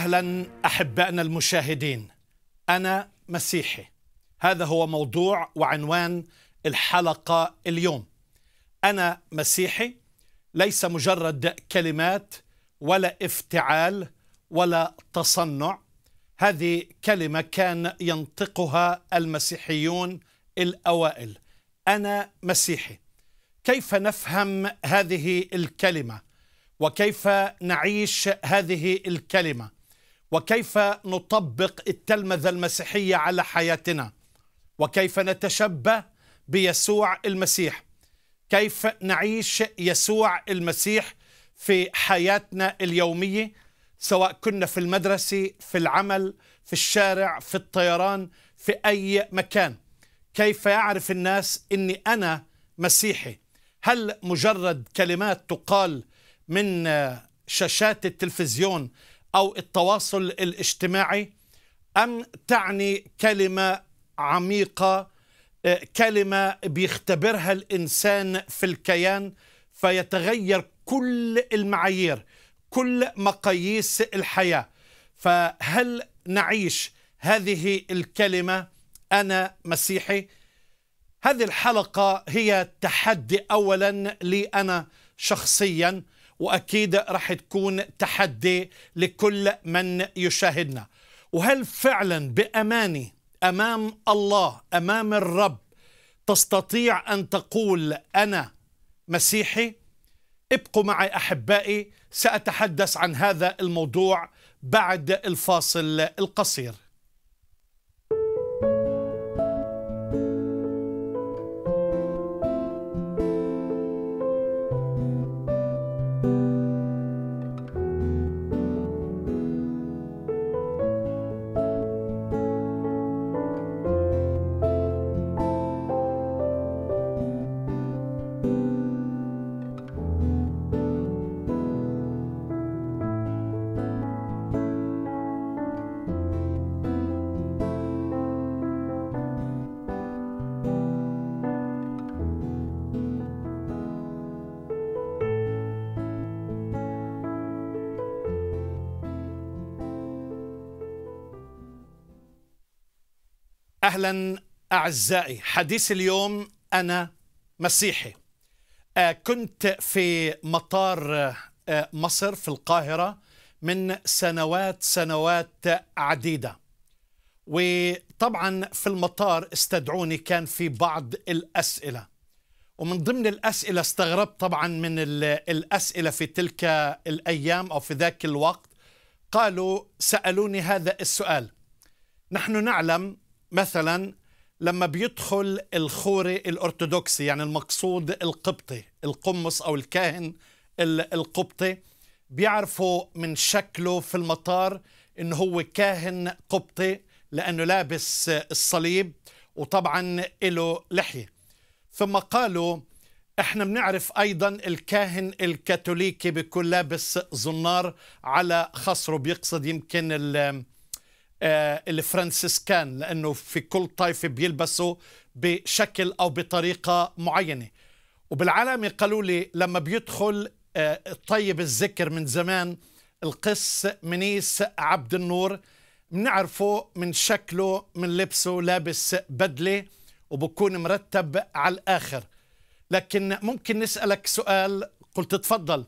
اهلا احبائنا المشاهدين انا مسيحي هذا هو موضوع وعنوان الحلقه اليوم انا مسيحي ليس مجرد كلمات ولا افتعال ولا تصنع هذه كلمه كان ينطقها المسيحيون الاوائل انا مسيحي كيف نفهم هذه الكلمه وكيف نعيش هذه الكلمه وكيف نطبق التلمذة المسيحية على حياتنا وكيف نتشبه بيسوع المسيح كيف نعيش يسوع المسيح في حياتنا اليومية سواء كنا في المدرسة في العمل في الشارع في الطيران في أي مكان كيف يعرف الناس أني أنا مسيحي هل مجرد كلمات تقال من شاشات التلفزيون أو التواصل الاجتماعي أم تعني كلمة عميقة آه، كلمة بيختبرها الإنسان في الكيان فيتغير كل المعايير كل مقاييس الحياة فهل نعيش هذه الكلمة أنا مسيحي هذه الحلقة هي تحدي أولا لي أنا شخصياً واكيد رح تكون تحدي لكل من يشاهدنا وهل فعلا باماني امام الله امام الرب تستطيع ان تقول انا مسيحي ابقوا معي احبائي ساتحدث عن هذا الموضوع بعد الفاصل القصير اهلا اعزائي حديث اليوم انا مسيحي آه، كنت في مطار آه، مصر في القاهره من سنوات سنوات عديده وطبعا في المطار استدعوني كان في بعض الاسئله ومن ضمن الاسئله استغربت طبعا من الاسئله في تلك الايام او في ذاك الوقت قالوا سالوني هذا السؤال نحن نعلم مثلا لما بيدخل الخوري الأرثوذكسي يعني المقصود القبطي القمص أو الكاهن القبطي بيعرفوا من شكله في المطار إنه هو كاهن قبطي لأنه لابس الصليب وطبعا له لحية ثم قالوا احنا بنعرف ايضا الكاهن الكاثوليكي بيكون لابس زنار على خصره بيقصد يمكن آه، الفرنسيسكان لأنه في كل طائفة بيلبسوا بشكل أو بطريقة معينة وبالعلامة قالوا لي لما بيدخل آه، طيب الذكر من زمان القس منيس عبد النور بنعرفه من شكله من لبسه لابس بدلة وبكون مرتب على الآخر لكن ممكن نسألك سؤال قلت تفضل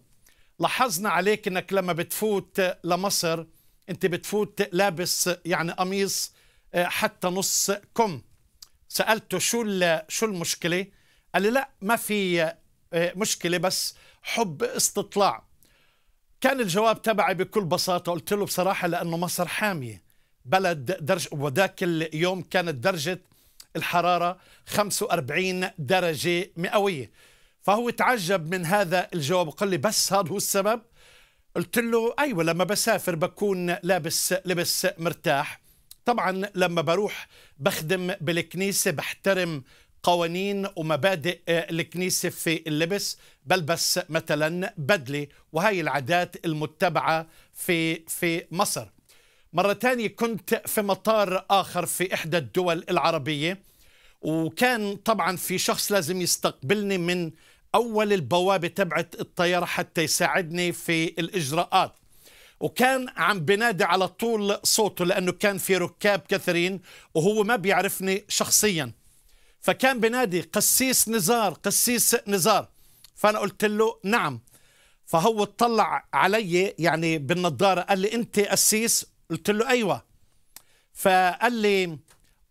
لاحظنا عليك أنك لما بتفوت لمصر انت بتفوت لابس يعني قميص آه، حتى نص كم سالته شو شو المشكله قال لي لا ما في آه، مشكله بس حب استطلاع كان الجواب تبعي بكل بساطه قلت له بصراحه لانه مصر حاميه بلد درج وذاك اليوم كانت درجه الحراره 45 درجه مئويه فهو تعجب من هذا الجواب قال لي بس هذا هو السبب قلت له ايوه لما بسافر بكون لابس لبس مرتاح طبعا لما بروح بخدم بالكنيسه بحترم قوانين ومبادئ آه، الكنيسه في اللبس بلبس مثلا بدله وهي العادات المتبعه في في مصر مره ثانيه كنت في مطار اخر في احدى الدول العربيه وكان طبعا في شخص لازم يستقبلني من أول البوابة تبعت الطيارة حتى يساعدني في الإجراءات وكان عم بنادي على طول صوته لأنه كان في ركاب كثيرين وهو ما بيعرفني شخصيا فكان بنادي قسيس نزار قسيس نزار فأنا قلت له نعم فهو اطلع علي يعني بالنظاره قال لي أنت قسيس قلت له أيوة فقال لي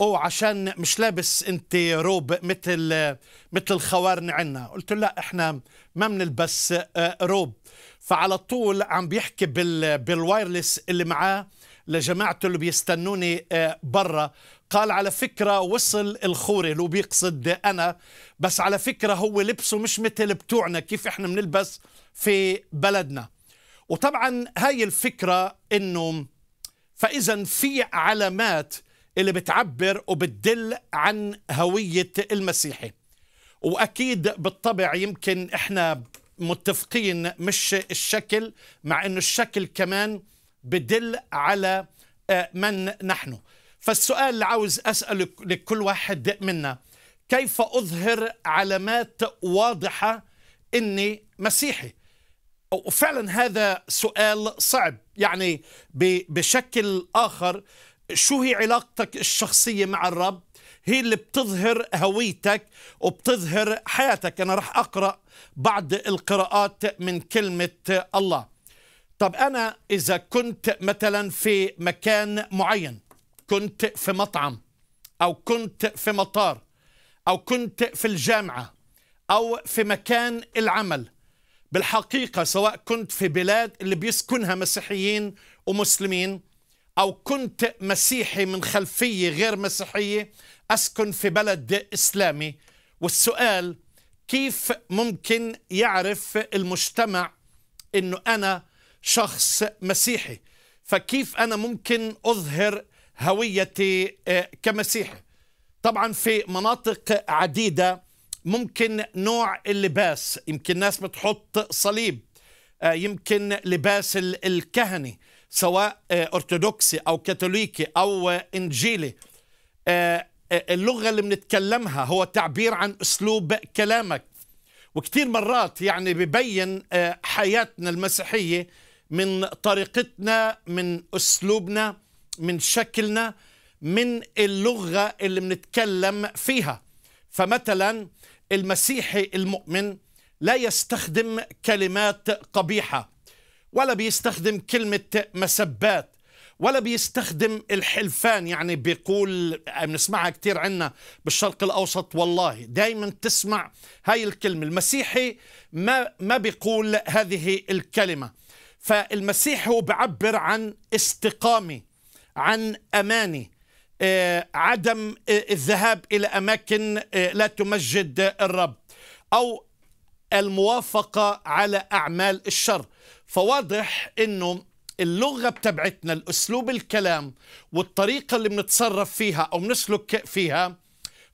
او عشان مش لابس انت روب مثل مثل الخوارن عنا قلت له لا احنا ما بنلبس آه، روب فعلى طول عم بيحكي بال بالوايرلس اللي معاه لجماعته اللي بيستنوني آه، برا قال على فكرة وصل الخوري اللي بيقصد أنا بس على فكرة هو لبسه مش مثل بتوعنا كيف إحنا بنلبس في بلدنا وطبعا هاي الفكرة إنه فإذا في علامات اللي بتعبر وبتدل عن هوية المسيحي وأكيد بالطبع يمكن إحنا متفقين مش الشكل مع أنه الشكل كمان بدل على آه، من نحن فالسؤال اللي عاوز أسأله لكل واحد منا كيف أظهر علامات واضحة أني مسيحي وفعلا هذا سؤال صعب يعني بشكل آخر شو هي علاقتك الشخصية مع الرب هي اللي بتظهر هويتك وبتظهر حياتك أنا رح أقرأ بعض القراءات من كلمة الله طب أنا إذا كنت مثلا في مكان معين كنت في مطعم أو كنت في مطار أو كنت في الجامعة أو في مكان العمل بالحقيقة سواء كنت في بلاد اللي بيسكنها مسيحيين ومسلمين أو كنت مسيحي من خلفية غير مسيحية أسكن في بلد إسلامي والسؤال كيف ممكن يعرف المجتمع أنه أنا شخص مسيحي فكيف أنا ممكن أظهر هويتي آه، كمسيحي طبعا في مناطق عديدة ممكن نوع اللباس يمكن ناس بتحط صليب آه، يمكن لباس الكهنه سواء آه، أرثوذكسي أو كاثوليكي أو آه، إنجيلي آه، اللغة اللي بنتكلمها هو تعبير عن أسلوب كلامك وكثير مرات يعني ببين حياتنا المسيحية من طريقتنا من أسلوبنا من شكلنا من اللغة اللي بنتكلم فيها فمثلا المسيحي المؤمن لا يستخدم كلمات قبيحة ولا بيستخدم كلمة مسبات ولا بيستخدم الحلفان يعني بيقول بنسمعها كثير عنا بالشرق الاوسط والله دائما تسمع هاي الكلمه المسيحي ما ما بيقول هذه الكلمه فالمسيح هو بعبر عن استقامه عن امانه آه، عدم آه، الذهاب الى اماكن آه، لا تمجد الرب او الموافقه على اعمال الشر فواضح انه اللغه بتبعتنا الاسلوب الكلام والطريقه اللي بنتصرف فيها او بنسلك فيها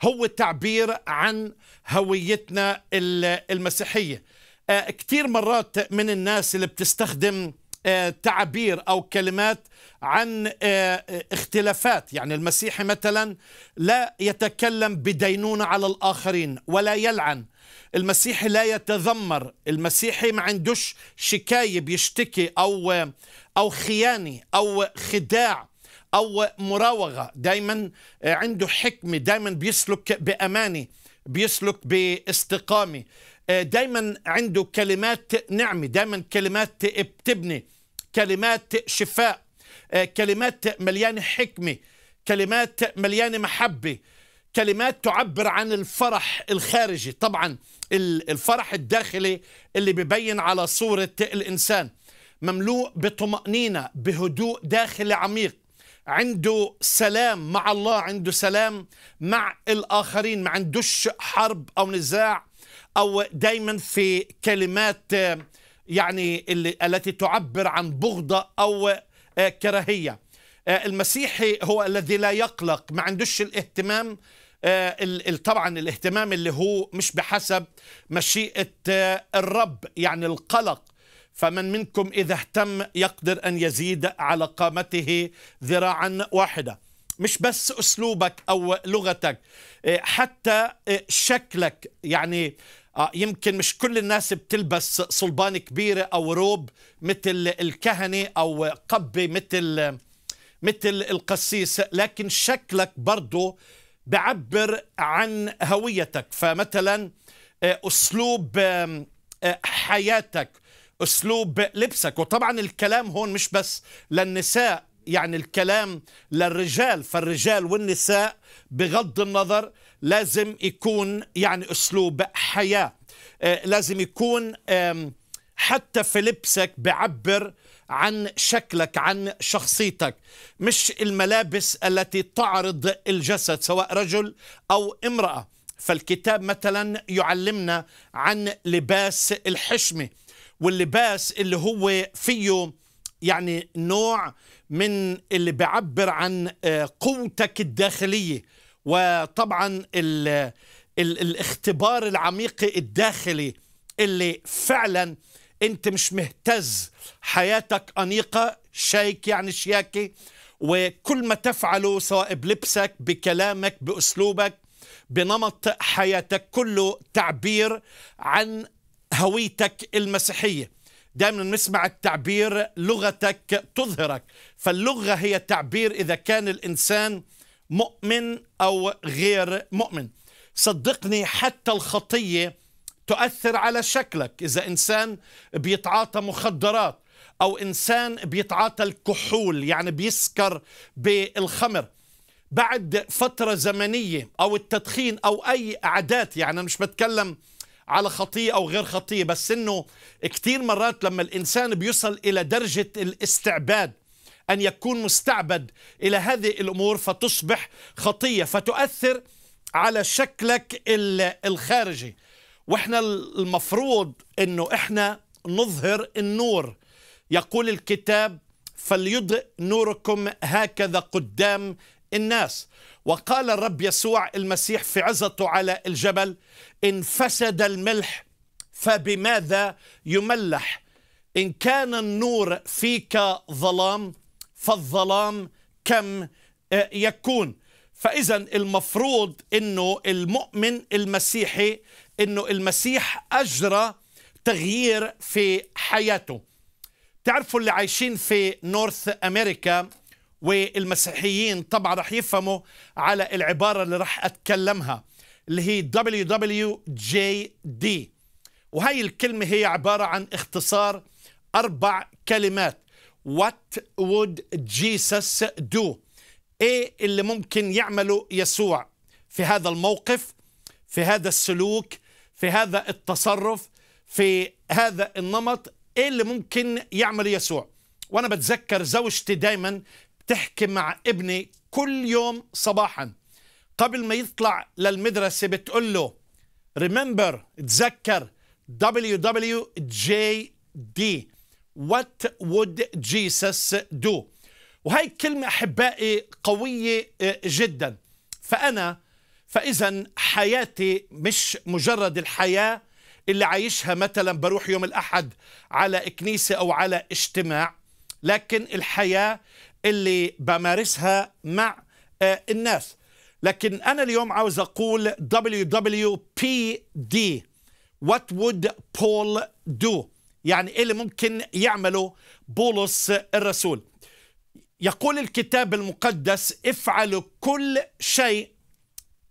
هو تعبير عن هويتنا المسيحيه آه، كثير مرات من الناس اللي بتستخدم آه، تعابير او كلمات عن آه، اختلافات يعني المسيحي مثلا لا يتكلم بدينونه على الاخرين ولا يلعن المسيحي لا يتذمر المسيحي ما عندوش شكاية بيشتكي أو أو خيانة أو خداع أو مراوغة دايما عنده حكمة دايما بيسلك بأمانة بيسلك باستقامة دايما عنده كلمات نعمة دايما كلمات بتبني كلمات شفاء كلمات مليانة حكمة كلمات مليانة محبة كلمات تعبر عن الفرح الخارجي طبعا الفرح الداخلي اللي ببين على صورة الإنسان مملوء بطمأنينة بهدوء داخلي عميق عنده سلام مع الله عنده سلام مع الآخرين ما عندوش حرب أو نزاع أو دايما في كلمات آه، يعني التي تعبر عن بغضة أو آه، كراهية آه، المسيحي هو الذي لا يقلق ما عندوش الاهتمام آه، طبعا الاهتمام اللي هو مش بحسب مشيئة آه، الرب يعني القلق فمن منكم إذا اهتم يقدر أن يزيد على قامته ذراعا واحدة مش بس أسلوبك أو لغتك حتى شكلك يعني يمكن مش كل الناس بتلبس صلبان كبيرة أو روب مثل الكهنة أو قبة مثل مثل القسيس لكن شكلك برضه بعبر عن هويتك فمثلا آه، أسلوب آه، حياتك أسلوب لبسك وطبعا الكلام هون مش بس للنساء يعني الكلام للرجال فالرجال والنساء بغض النظر لازم يكون يعني أسلوب حياة آه، لازم يكون حتى في لبسك بعبر عن شكلك عن شخصيتك مش الملابس التي تعرض الجسد سواء رجل أو امرأة فالكتاب مثلا يعلمنا عن لباس الحشمة واللباس اللي هو فيه يعني نوع من اللي بيعبر عن آه، قوتك الداخلية وطبعا الـ الـ الاختبار العميق الداخلي اللي فعلا انت مش مهتز حياتك انيقه شايك يعني شياكه وكل ما تفعله سواء بلبسك بكلامك باسلوبك بنمط حياتك كله تعبير عن هويتك المسيحيه دائما نسمع التعبير لغتك تظهرك فاللغه هي تعبير اذا كان الانسان مؤمن او غير مؤمن صدقني حتى الخطيه تؤثر على شكلك إذا إنسان بيتعاطى مخدرات أو إنسان بيتعاطى الكحول يعني بيسكر بالخمر بعد فترة زمنية أو التدخين أو أي عادات يعني مش بتكلم على خطية أو غير خطية بس إنه كتير مرات لما الإنسان بيصل إلى درجة الاستعباد أن يكون مستعبد إلى هذه الأمور فتصبح خطية فتؤثر على شكلك الخارجي واحنا المفروض انه احنا نظهر النور يقول الكتاب فليضئ نوركم هكذا قدام الناس وقال الرب يسوع المسيح في عزته على الجبل ان فسد الملح فبماذا يملح ان كان النور فيك ظلام فالظلام كم آه، يكون فاذا المفروض انه المؤمن المسيحي انه المسيح اجرى تغيير في حياته تعرفوا اللي عايشين في نورث امريكا والمسيحيين طبعا رح يفهموا على العباره اللي رح اتكلمها اللي هي WWJD وهي الكلمه هي عباره عن اختصار اربع كلمات What would Jesus do؟ ايه اللي ممكن يعمله يسوع في هذا الموقف في هذا السلوك في هذا التصرف في هذا النمط ايه اللي ممكن يعمل يسوع وانا بتذكر زوجتي دايما بتحكي مع ابني كل يوم صباحا قبل ما يطلع للمدرسة بتقول له remember تذكر WWJD What would Jesus do وهي كلمة أحبائي قوية آه، جدا فأنا فإذا حياتي مش مجرد الحياة اللي عايشها مثلا بروح يوم الأحد على كنيسة أو على اجتماع لكن الحياة اللي بمارسها مع آه، الناس لكن أنا اليوم عاوز أقول WWPD What would Paul do؟ يعني إيه اللي ممكن يعمله بولس الرسول يقول الكتاب المقدس افعلوا كل شيء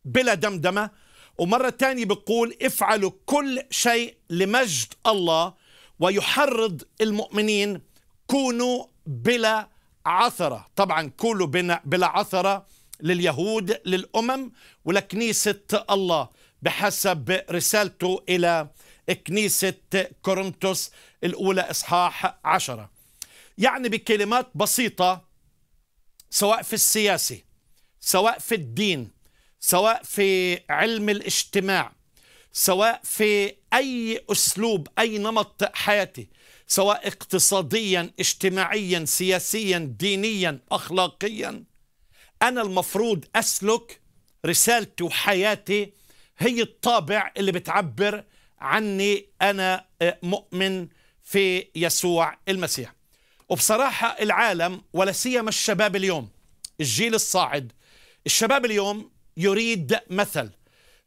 بلا دمدمه ومره ثانيه بيقول افعلوا كل شيء لمجد الله ويحرض المؤمنين كونوا بلا عثره طبعا كونوا بلا عثره لليهود للامم ولكنيسه الله بحسب رسالته الى كنيسه كورنثوس الاولى اصحاح عشرة يعني بكلمات بسيطه سواء في السياسه سواء في الدين سواء في علم الاجتماع سواء في أي أسلوب أي نمط حياتي سواء اقتصاديا اجتماعيا سياسيا دينيا أخلاقيا أنا المفروض أسلك رسالتي وحياتي هي الطابع اللي بتعبر عني أنا آه، مؤمن في يسوع المسيح وبصراحة العالم ولا سيما الشباب اليوم الجيل الصاعد الشباب اليوم يريد مثل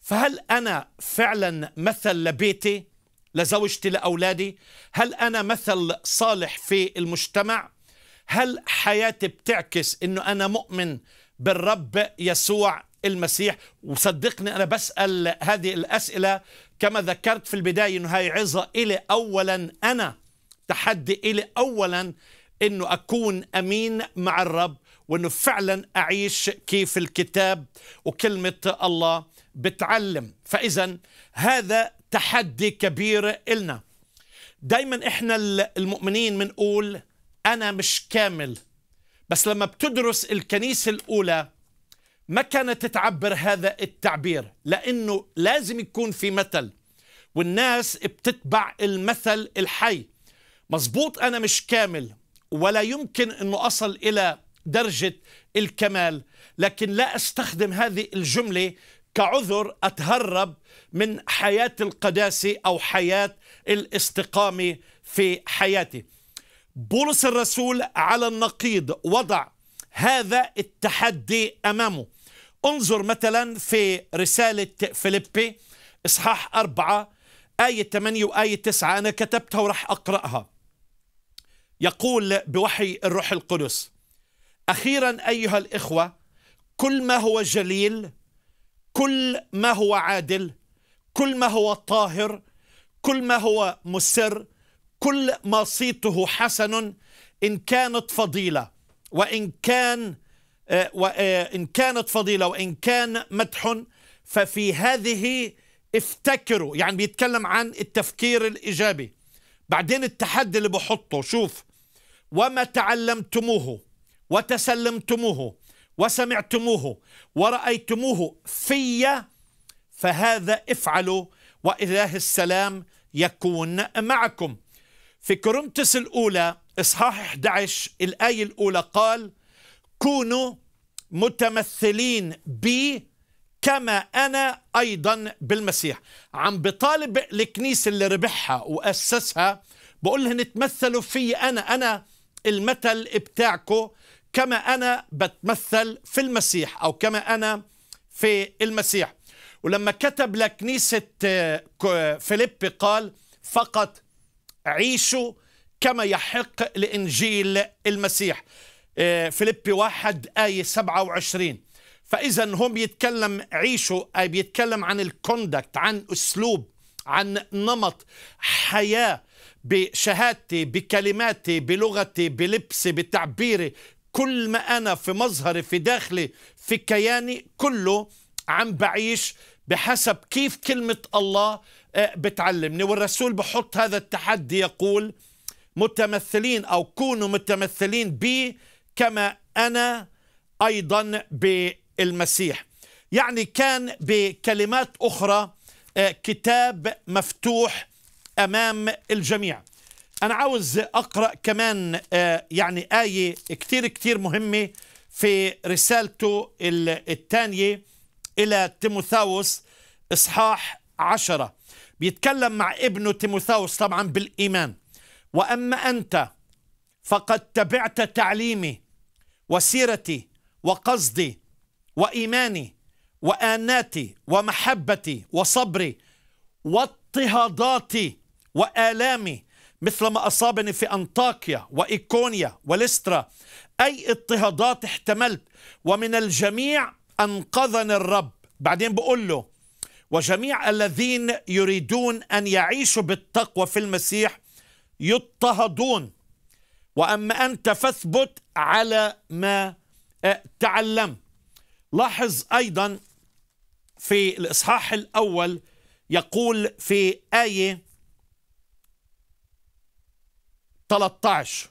فهل أنا فعلا مثل لبيتي لزوجتي لأولادي هل أنا مثل صالح في المجتمع هل حياتي بتعكس أنه أنا مؤمن بالرب يسوع المسيح وصدقني أنا بسأل هذه الأسئلة كما ذكرت في البداية أنه هاي عظة إلي أولا أنا تحدي إلي أولا أنه أكون أمين مع الرب وانه فعلا اعيش كيف الكتاب وكلمه الله بتعلم فاذا هذا تحدي كبير النا دايما احنا المؤمنين بنقول انا مش كامل بس لما بتدرس الكنيسه الاولى ما كانت تعبر هذا التعبير لانه لازم يكون في مثل والناس بتتبع المثل الحي مظبوط انا مش كامل ولا يمكن انه اصل الى درجة الكمال لكن لا أستخدم هذه الجملة كعذر أتهرب من حياة القداسة أو حياة الاستقامة في حياتي بولس الرسول على النقيض وضع هذا التحدي أمامه انظر مثلا في رسالة فيليبي إصحاح أربعة آية 8 وآية 9 أنا كتبتها وراح أقرأها يقول بوحي الروح القدس اخيرا ايها الاخوه كل ما هو جليل كل ما هو عادل كل ما هو طاهر كل ما هو مسر كل ما صيته حسن ان كانت فضيله وان كان آه، وان آه، كانت فضيله وان كان مدح ففي هذه افتكروا يعني بيتكلم عن التفكير الايجابي بعدين التحدي اللي بحطه شوف وما تعلمتموه وتسلمتموه وسمعتموه ورأيتموه في فهذا افعلوا وإله السلام يكون معكم في كورنثس الأولى إصحاح 11 الآية الأولى قال كونوا متمثلين بي كما أنا أيضا بالمسيح عم بطالب الكنيسة اللي ربحها وأسسها بقول لهم تمثلوا في أنا أنا المثل بتاعكم كما أنا بتمثل في المسيح أو كما أنا في المسيح ولما كتب لكنيسة آه، فيليب قال فقط عيشوا كما يحق لإنجيل المسيح آه، فيليب واحد آية 27 فإذا هم بيتكلم عيشوا أي بيتكلم عن الكوندكت عن أسلوب عن نمط حياة بشهادتي بكلماتي بلغتي بلبسي بتعبيري كل ما أنا في مظهري في داخلي في كياني كله عم بعيش بحسب كيف كلمة الله آه، بتعلمني والرسول بحط هذا التحدي يقول متمثلين أو كونوا متمثلين بي كما أنا أيضا بالمسيح يعني كان بكلمات أخرى آه، كتاب مفتوح أمام الجميع أنا عاوز أقرأ كمان آه، يعني آية كتير كتير مهمة في رسالته الثانية إلى تيموثاوس إصحاح عشرة بيتكلم مع ابنه تيموثاوس طبعا بالإيمان وأما أنت فقد تبعت تعليمي وسيرتي وقصدي وإيماني وآناتي ومحبتي وصبري واضطهاداتي وآلامي مثل ما أصابني في أنطاكيا وإيكونيا ولسترا أي اضطهادات احتملت ومن الجميع أنقذني الرب بعدين بقول له وجميع الذين يريدون أن يعيشوا بالتقوى في المسيح يضطهدون وأما أنت فاثبت على ما آه، تعلم لاحظ أيضا في الإصحاح الأول يقول في آية 13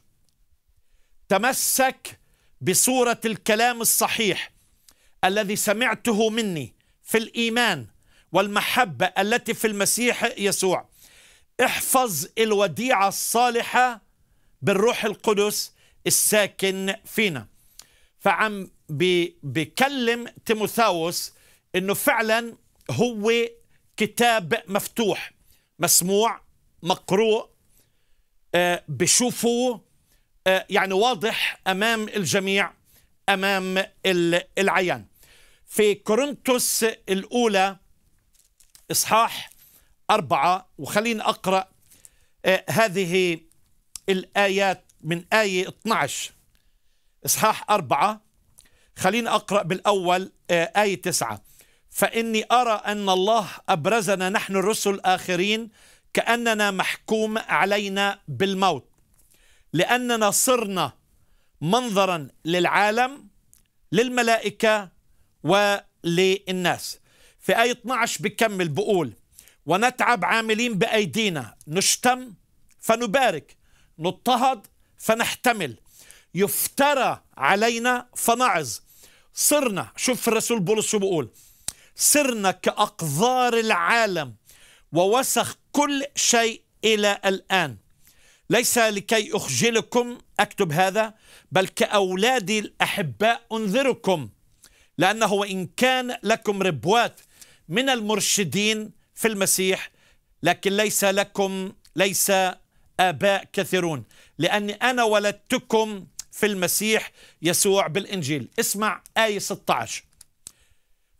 تمسك بصورة الكلام الصحيح الذي سمعته مني في الإيمان والمحبة التي في المسيح يسوع احفظ الوديعة الصالحة بالروح القدس الساكن فينا فعم بكلم تيموثاوس انه فعلا هو كتاب مفتوح مسموع مقروء آه، بشوفوه آه، يعني واضح امام الجميع امام العيان في كورنثوس الاولى اصحاح أربعة وخلينا أقرأ آه، هذه الآيات من آية 12 إصحاح أربعة خلينا أقرأ بالأول آية تسعة فإني أرى أن الله أبرزنا نحن الرسل الآخرين كأننا محكوم علينا بالموت لأننا صرنا منظرا للعالم للملائكة وللناس في آية 12 بكمل بقول ونتعب عاملين بأيدينا نشتم فنبارك نضطهد فنحتمل يفترى علينا فنعظ صرنا شوف الرسول بولس شو بيقول صرنا كأقذار العالم ووسخ كل شيء إلى الآن ليس لكي أخجلكم أكتب هذا بل كأولادي الأحباء أنذركم لأنه وإن كان لكم ربوات من المرشدين في المسيح لكن ليس لكم ليس آباء كثيرون لأني أنا ولدتكم في المسيح يسوع بالإنجيل اسمع آية 16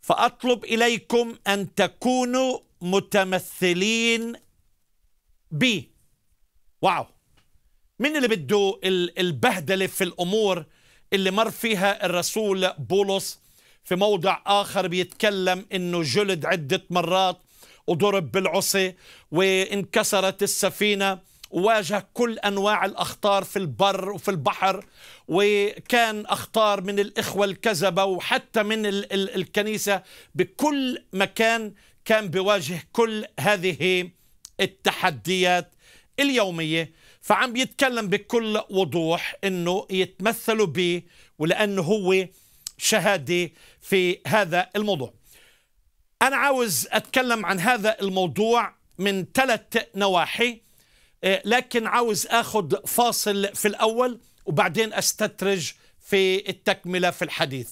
فأطلب إليكم أن تكونوا متمثلين بي واو مين اللي بده البهدله في الامور اللي مر فيها الرسول بولس في موضع اخر بيتكلم انه جلد عده مرات وضرب بالعصي وانكسرت السفينه وواجه كل انواع الاخطار في البر وفي البحر وكان اخطار من الاخوه الكذبه وحتى من ال ال الكنيسه بكل مكان كان بيواجه كل هذه التحديات اليومية فعم بيتكلم بكل وضوح انه يتمثلوا به ولانه هو شهادة في هذا الموضوع انا عاوز اتكلم عن هذا الموضوع من ثلاث نواحي آه، لكن عاوز اخذ فاصل في الاول وبعدين استترج في التكملة في الحديث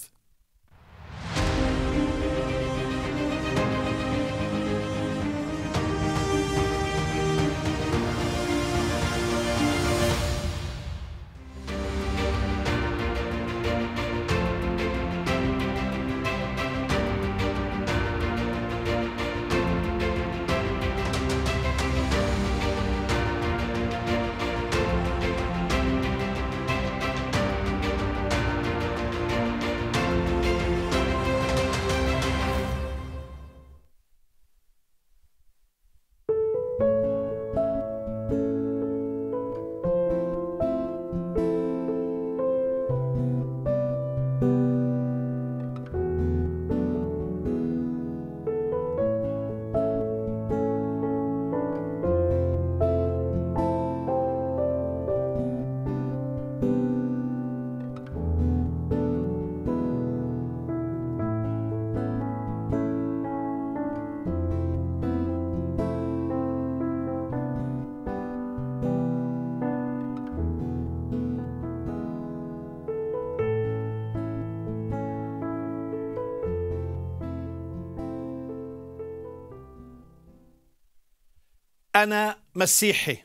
أنا مسيحي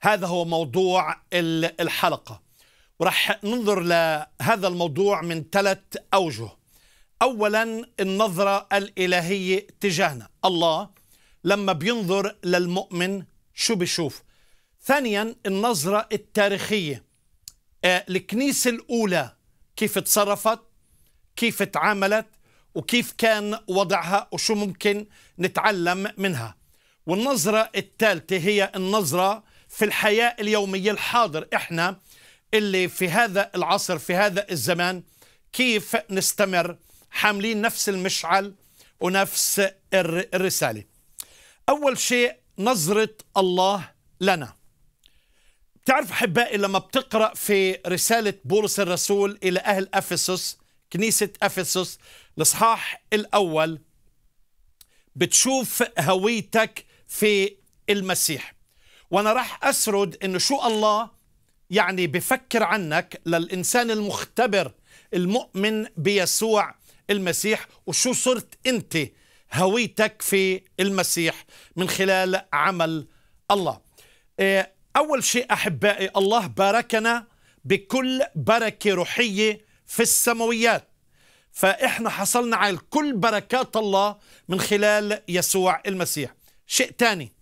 هذا هو موضوع الحلقة ورح ننظر لهذا الموضوع من ثلاث أوجه أولا النظرة الإلهية تجاهنا الله لما بينظر للمؤمن شو بيشوف ثانيا النظرة التاريخية آه، الكنيسة الأولى كيف تصرفت كيف تعاملت وكيف كان وضعها وشو ممكن نتعلم منها والنظرة الثالثة هي النظرة في الحياة اليومية الحاضر إحنا اللي في هذا العصر في هذا الزمان كيف نستمر حاملين نفس المشعل ونفس الرسالة أول شيء نظرة الله لنا تعرف أحبائي لما بتقرأ في رسالة بولس الرسول إلى أهل أفسس كنيسة أفسس الإصحاح الأول بتشوف هويتك في المسيح وانا راح اسرد انه شو الله يعني بفكر عنك للانسان المختبر المؤمن بيسوع المسيح وشو صرت انت هويتك في المسيح من خلال عمل الله إيه، اول شيء احبائي الله باركنا بكل بركه روحيه في السماويات فاحنا حصلنا على كل بركات الله من خلال يسوع المسيح شيء ثاني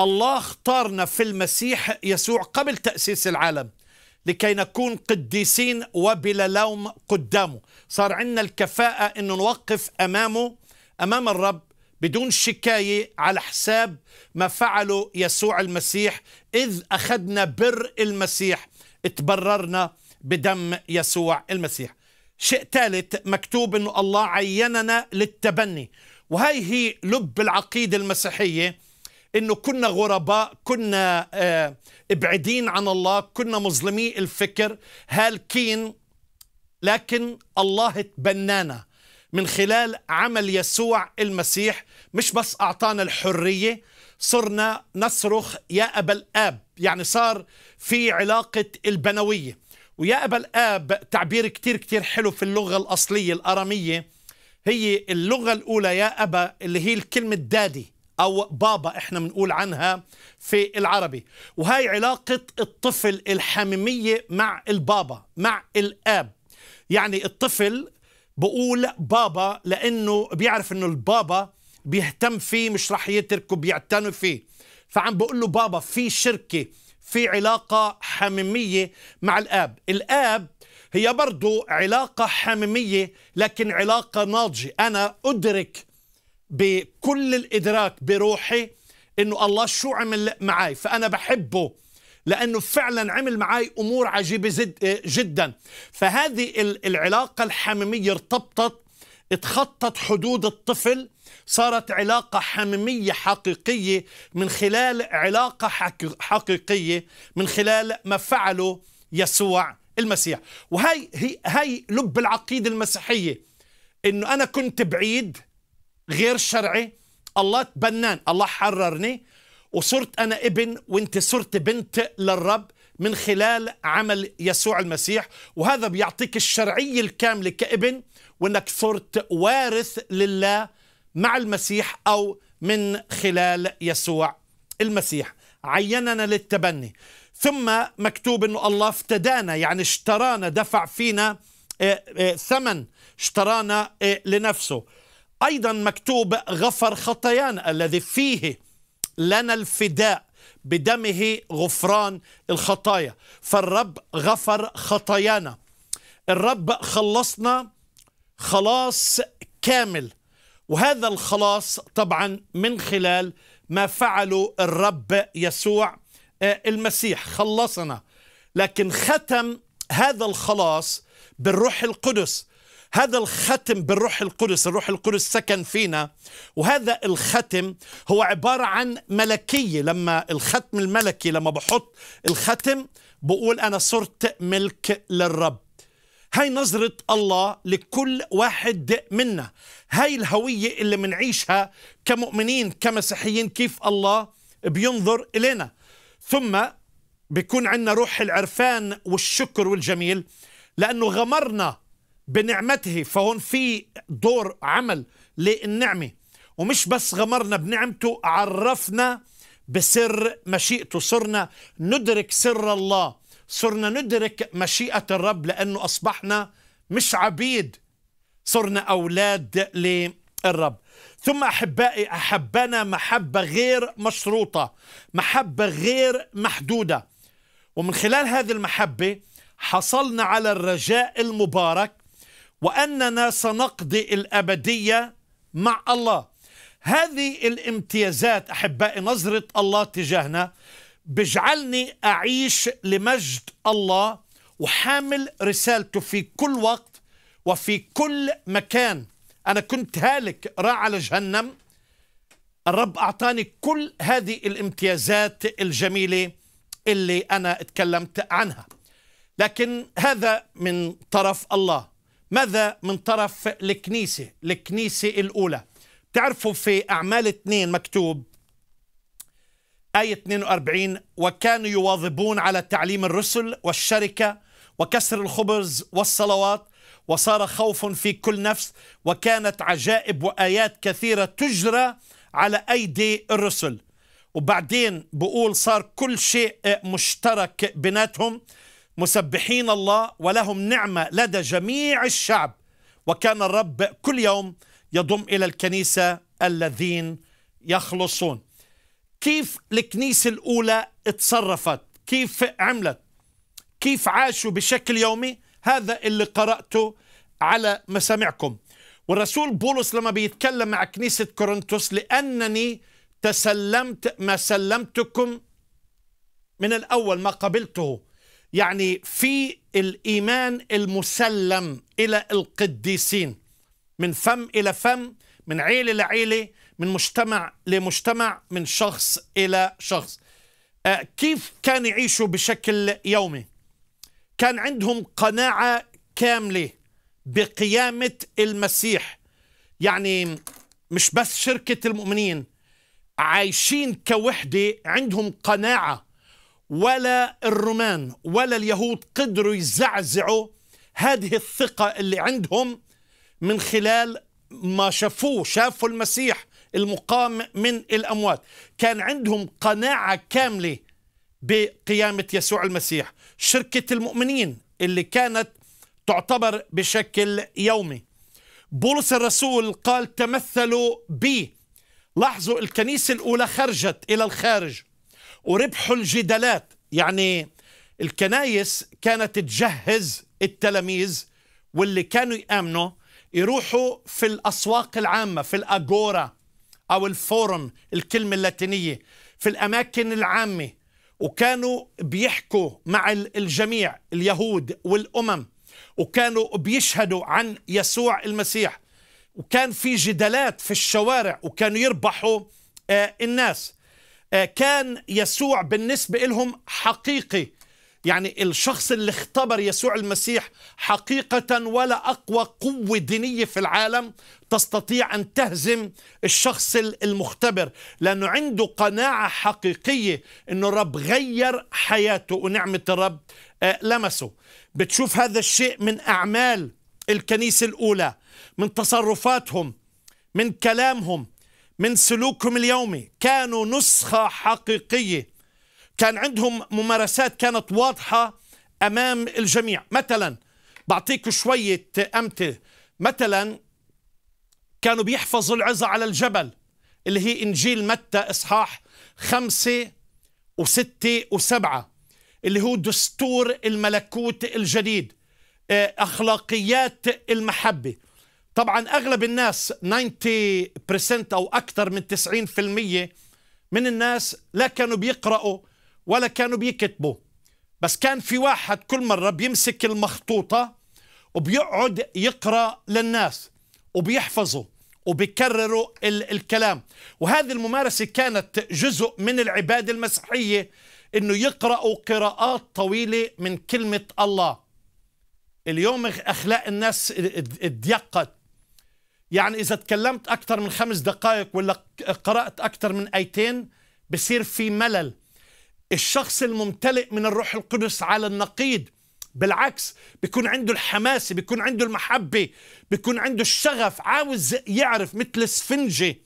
الله اختارنا في المسيح يسوع قبل تأسيس العالم لكي نكون قديسين وبلا لوم قدامه صار عندنا الكفاءة أنه نوقف أمامه أمام الرب بدون شكاية على حساب ما فعله يسوع المسيح إذ أخذنا بر المسيح تبررنا بدم يسوع المسيح شيء ثالث مكتوب أنه الله عيننا للتبني وهي هي لب العقيدة المسيحية انه كنا غرباء كنا آه بعيدين عن الله كنا مظلمي الفكر هالكين لكن الله تبنانا من خلال عمل يسوع المسيح مش بس اعطانا الحريه صرنا نصرخ يا ابا الاب يعني صار في علاقه البنويه ويا ابا الاب تعبير كتير كتير حلو في اللغه الاصليه الاراميه هي اللغة الأولى يا أبا اللي هي الكلمة دادي أو بابا إحنا بنقول عنها في العربي وهي علاقة الطفل الحميمية مع البابا مع الآب يعني الطفل بقول بابا لأنه بيعرف إنه البابا بيهتم فيه مش رح يتركه بيعتنوا فيه فعم بقول له بابا في شركة في علاقة حميمية مع الآب الآب هي برضو علاقة حميمية لكن علاقة ناضجة أنا أدرك بكل الإدراك بروحي إنه الله شو عمل معي فأنا بحبه لأنه فعلا عمل معي أمور عجيبة جدا فهذه العلاقة الحميمية ارتبطت اتخطت حدود الطفل صارت علاقة حميمية حقيقية من خلال علاقة حقيقية من خلال ما فعله يسوع المسيح وهي هي هي لب العقيدة المسيحية انه انا كنت بعيد غير شرعي الله تبنان الله حررني وصرت انا ابن وانت صرت بنت للرب من خلال عمل يسوع المسيح وهذا بيعطيك الشرعية الكاملة كابن وانك صرت وارث لله مع المسيح او من خلال يسوع المسيح عيننا للتبني ثم مكتوب انه الله افتدانا يعني اشترانا دفع فينا آه، آه، ثمن اشترانا آه، لنفسه ايضا مكتوب غفر خطايانا الذي فيه لنا الفداء بدمه غفران الخطايا فالرب غفر خطايانا الرب خلصنا خلاص كامل وهذا الخلاص طبعا من خلال ما فعله الرب يسوع آه، المسيح خلصنا لكن ختم هذا الخلاص بالروح القدس هذا الختم بالروح القدس الروح القدس سكن فينا وهذا الختم هو عبارة عن ملكية لما الختم الملكي لما بحط الختم بقول أنا صرت ملك للرب هاي نظرة الله لكل واحد منا هاي الهوية اللي منعيشها كمؤمنين كمسيحيين كيف الله بينظر إلينا ثم بيكون عندنا روح العرفان والشكر والجميل لأنه غمرنا بنعمته فهون في دور عمل للنعمة ومش بس غمرنا بنعمته عرفنا بسر مشيئته صرنا ندرك سر الله صرنا ندرك مشيئة الرب لأنه أصبحنا مش عبيد صرنا أولاد للرب ثم أحبائي أحبنا محبة غير مشروطة محبة غير محدودة ومن خلال هذه المحبة حصلنا على الرجاء المبارك وأننا سنقضي الأبدية مع الله هذه الامتيازات أحبائي نظرة الله تجاهنا بجعلني أعيش لمجد الله وحامل رسالته في كل وقت وفي كل مكان أنا كنت هالك راع على جهنم الرب أعطاني كل هذه الامتيازات الجميلة اللي أنا اتكلمت عنها لكن هذا من طرف الله ماذا من طرف الكنيسة الكنيسة الأولى تعرفوا في أعمال اثنين مكتوب آية 42 وكانوا يواظبون على تعليم الرسل والشركة وكسر الخبز والصلوات وصار خوف في كل نفس وكانت عجائب وآيات كثيرة تجرى على أيدي الرسل وبعدين بقول صار كل شيء مشترك بيناتهم مسبحين الله ولهم نعمة لدى جميع الشعب وكان الرب كل يوم يضم إلى الكنيسة الذين يخلصون كيف الكنيسة الأولى اتصرفت كيف عملت كيف عاشوا بشكل يومي هذا اللي قرأته على مسامعكم والرسول بولس لما بيتكلم مع كنيسة كورنثوس لأنني تسلمت ما سلمتكم من الأول ما قبلته يعني في الإيمان المسلم إلى القديسين من فم إلى فم من عيلة لعيلة من مجتمع لمجتمع من شخص إلى شخص آه، كيف كان يعيشوا بشكل يومي كان عندهم قناعة كاملة بقيامة المسيح يعني مش بس شركة المؤمنين عايشين كوحدة عندهم قناعة ولا الرومان ولا اليهود قدروا يزعزعوا هذه الثقة اللي عندهم من خلال ما شافوه شافوا المسيح المقام من الأموات كان عندهم قناعة كاملة بقيامة يسوع المسيح شركة المؤمنين اللي كانت تعتبر بشكل يومي بولس الرسول قال تمثلوا بي لاحظوا الكنيسة الأولى خرجت إلى الخارج وربحوا الجدالات يعني الكنايس كانت تجهز التلاميذ واللي كانوا يآمنوا يروحوا في الأسواق العامة في الأجورا أو الفورم الكلمة اللاتينية في الأماكن العامة وكانوا بيحكوا مع الجميع اليهود والأمم وكانوا بيشهدوا عن يسوع المسيح وكان في جدالات في الشوارع وكانوا يربحوا آه، الناس آه، كان يسوع بالنسبة لهم حقيقي يعني الشخص اللي اختبر يسوع المسيح حقيقة ولا أقوى قوة دينية في العالم تستطيع أن تهزم الشخص المختبر لأنه عنده قناعة حقيقية أنه الرب غير حياته ونعمة الرب آه، لمسه بتشوف هذا الشيء من أعمال الكنيسة الأولى من تصرفاتهم من كلامهم من سلوكهم اليومي كانوا نسخة حقيقية كان عندهم ممارسات كانت واضحة أمام الجميع مثلا بعطيك شوية أمثلة مثلا كانوا بيحفظوا العزة على الجبل اللي هي إنجيل متى إصحاح خمسة وستة وسبعة اللي هو دستور الملكوت الجديد آه، أخلاقيات المحبة طبعا أغلب الناس 90% أو أكثر من 90% من الناس لا كانوا بيقرأوا ولا كانوا بيكتبوا بس كان في واحد كل مرة بيمسك المخطوطة وبيقعد يقرأ للناس وبيحفظوا وبيكرروا ال الكلام وهذه الممارسة كانت جزء من العبادة المسيحية انه يقرأوا قراءات طويلة من كلمة الله اليوم اخلاق الناس اتضيقت يعني اذا تكلمت اكثر من خمس دقائق ولا قرأت اكثر من ايتين بصير في ملل الشخص الممتلئ من الروح القدس على النقيض بالعكس بيكون عنده الحماسة بيكون عنده المحبة بيكون عنده الشغف عاوز يعرف مثل سفنجة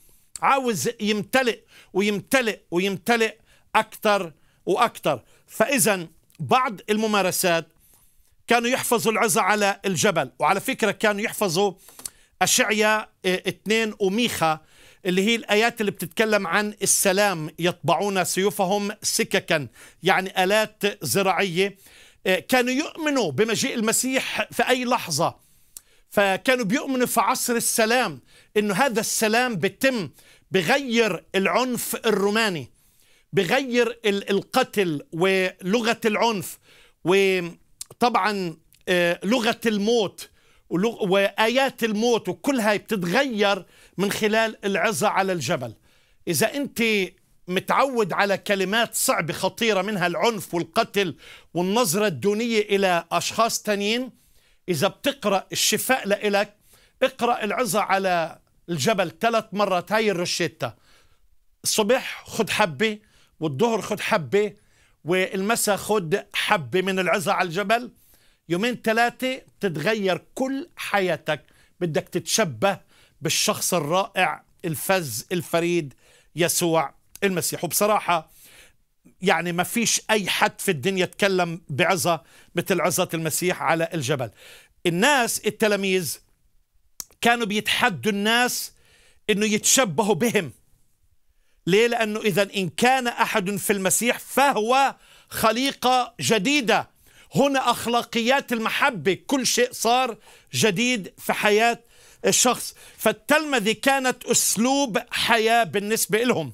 عاوز يمتلئ ويمتلئ ويمتلئ أكثر وأكثر فإذا بعض الممارسات كانوا يحفظوا العزة على الجبل وعلى فكرة كانوا يحفظوا أشعيا آه، اثنين وميخا اللي هي الآيات اللي بتتكلم عن السلام يطبعون سيوفهم سككا يعني آلات زراعية آه، كانوا يؤمنوا بمجيء المسيح في أي لحظة فكانوا بيؤمنوا في عصر السلام انه هذا السلام بتم بغير العنف الروماني بغير القتل ولغه العنف وطبعا آه، لغه الموت وآيات الموت وكل هاي بتتغير من خلال العظة على الجبل إذا أنت متعود على كلمات صعبة خطيرة منها العنف والقتل والنظرة الدونية إلى أشخاص تانيين إذا بتقرأ الشفاء لإلك اقرأ العظة على الجبل ثلاث مرات هاي الروشيتا الصبح خد حبة والظهر خد حبة والمساء خد حبة من العظة على الجبل يومين ثلاثة بتتغير كل حياتك بدك تتشبه بالشخص الرائع الفز الفريد يسوع المسيح وبصراحة يعني ما فيش أي حد في الدنيا تكلم بعظة مثل عظة المسيح على الجبل الناس التلاميذ كانوا بيتحدوا الناس انه يتشبهوا بهم ليه لانه اذا ان كان احد في المسيح فهو خليقه جديده هنا أخلاقيات المحبة كل شيء صار جديد في حياة الشخص فالتلمذة كانت أسلوب حياة بالنسبة لهم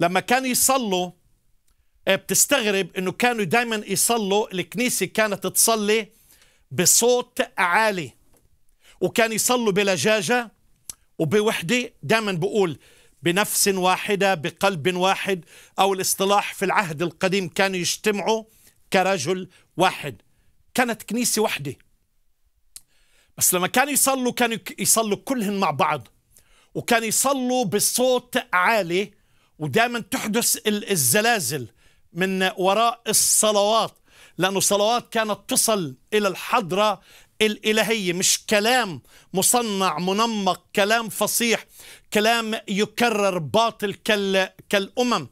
لما كانوا يصلوا إيه، بتستغرب أنه كانوا دايما يصلوا الكنيسة كانت تصلي بصوت عالي وكان يصلوا بلجاجة وبوحدة دايما بقول بنفس واحدة بقلب واحد أو الاصطلاح في العهد القديم كانوا يجتمعوا كرجل واحد كانت كنيسة واحدة بس لما كانوا يصلوا كانوا يصلوا كلهم مع بعض وكانوا يصلوا بصوت عالي ودائما تحدث الزلازل من وراء الصلوات لأن الصلوات كانت تصل إلى الحضرة الإلهية مش كلام مصنع منمق كلام فصيح كلام يكرر باطل كالأمم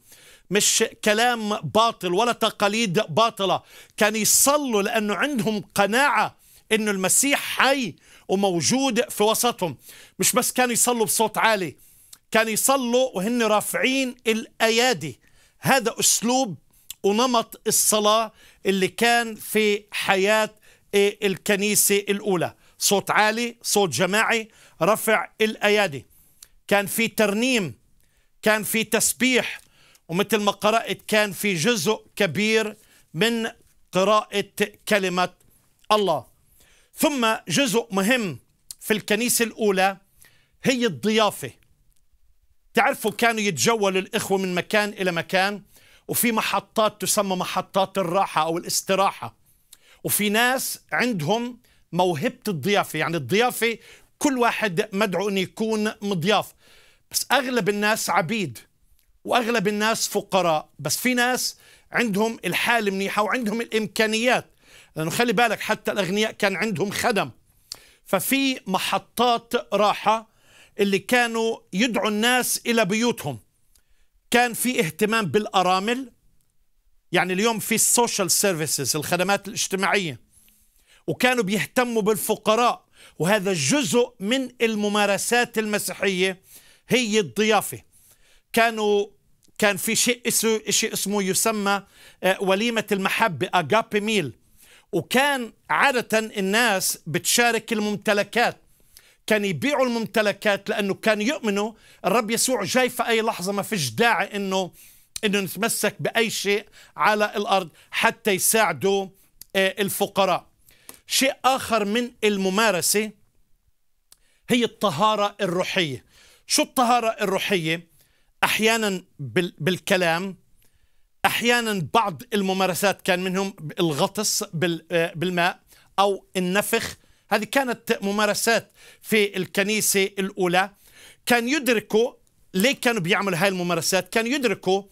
مش كلام باطل ولا تقاليد باطلة كان يصلوا لأنه عندهم قناعة أنه المسيح حي وموجود في وسطهم مش بس كانوا يصلوا بصوت عالي كانوا يصلوا وهن رافعين الأيادي هذا أسلوب ونمط الصلاة اللي كان في حياة الكنيسة الأولى صوت عالي صوت جماعي رفع الأيادي كان في ترنيم كان في تسبيح ومثل ما قرأت كان في جزء كبير من قراءة كلمة الله ثم جزء مهم في الكنيسة الأولى هي الضيافة تعرفوا كانوا يتجولوا الإخوة من مكان إلى مكان وفي محطات تسمى محطات الراحة أو الاستراحة وفي ناس عندهم موهبة الضيافة يعني الضيافة كل واحد مدعو أن يكون مضياف بس أغلب الناس عبيد واغلب الناس فقراء بس في ناس عندهم الحاله منيحه وعندهم الامكانيات لانه خلي بالك حتى الاغنياء كان عندهم خدم ففي محطات راحه اللي كانوا يدعوا الناس الى بيوتهم كان في اهتمام بالارامل يعني اليوم في السوشيال سيرفيسز الخدمات الاجتماعيه وكانوا بيهتموا بالفقراء وهذا جزء من الممارسات المسيحيه هي الضيافه كانوا كان في شيء اسمه شيء اسمه يسمى آه، وليمه المحبه اجابي ميل وكان عاده الناس بتشارك الممتلكات كان يبيعوا الممتلكات لانه كان يؤمنوا الرب يسوع جاي في اي لحظه ما فيش داعي انه انه نتمسك باي شيء على الارض حتى يساعدوا آه، الفقراء شيء اخر من الممارسه هي الطهاره الروحيه شو الطهاره الروحيه احيانا بالكلام احيانا بعض الممارسات كان منهم الغطس آه، بالماء او النفخ هذه كانت ممارسات في الكنيسه الاولى كان يدركوا ليه كانوا بيعملوا هاي الممارسات كان يدركوا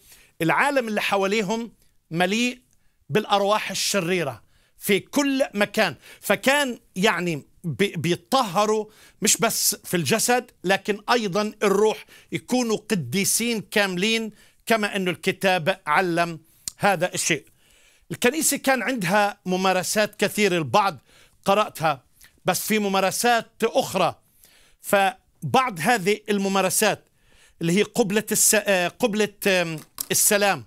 العالم اللي حواليهم مليء بالارواح الشريره في كل مكان فكان يعني بيتطهروا مش بس في الجسد لكن أيضا الروح يكونوا قديسين كاملين كما أن الكتاب علم هذا الشيء الكنيسة كان عندها ممارسات كثيرة البعض قرأتها بس في ممارسات أخرى فبعض هذه الممارسات اللي هي قبلة قبلة السلام